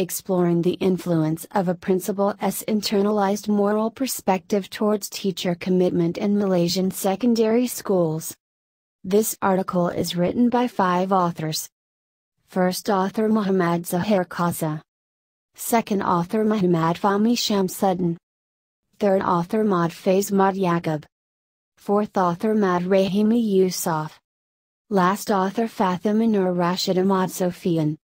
exploring the influence of a principle as internalized moral perspective towards teacher commitment in Malaysian secondary schools. This article is written by five authors. First author Muhammad Zahir Kaza. Second author Muhammad Fahmi Shamsuddin. Third author Mad Faiz Mad Fourth author Mad Rahimi Yusuf. Last author Fatima Nur Rashid Ahmad Sofian.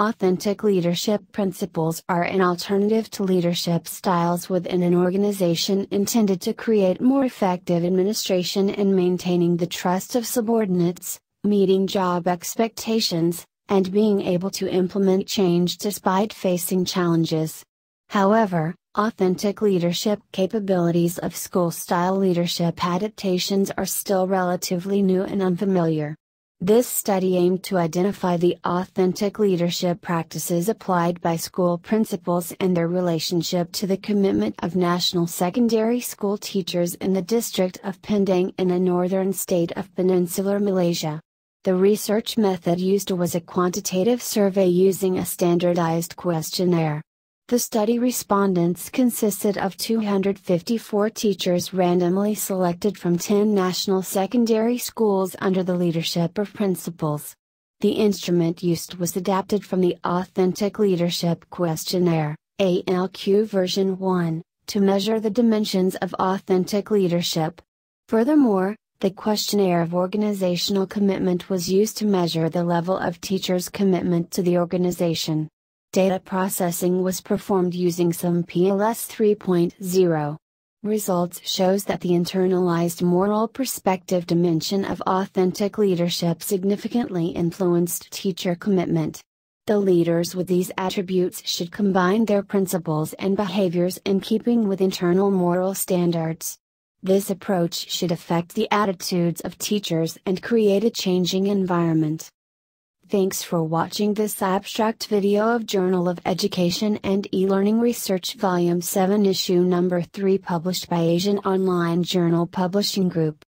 Authentic leadership principles are an alternative to leadership styles within an organization intended to create more effective administration and maintaining the trust of subordinates, meeting job expectations, and being able to implement change despite facing challenges. However, authentic leadership capabilities of school style leadership adaptations are still relatively new and unfamiliar. This study aimed to identify the authentic leadership practices applied by school principals and their relationship to the commitment of national secondary school teachers in the district of Pendang in a northern state of peninsular Malaysia. The research method used was a quantitative survey using a standardized questionnaire. The study respondents consisted of 254 teachers randomly selected from 10 national secondary schools under the leadership of principals. The instrument used was adapted from the Authentic Leadership Questionnaire, ALQ version 1, to measure the dimensions of authentic leadership. Furthermore, the questionnaire of organizational commitment was used to measure the level of teachers' commitment to the organization. Data processing was performed using some PLS 3.0. Results shows that the internalized moral perspective dimension of authentic leadership significantly influenced teacher commitment. The leaders with these attributes should combine their principles and behaviors in keeping with internal moral standards. This approach should affect the attitudes of teachers and create a changing environment. Thanks for watching this abstract video of Journal of Education and E-Learning Research Volume 7 Issue Number 3 published by Asian Online Journal Publishing Group.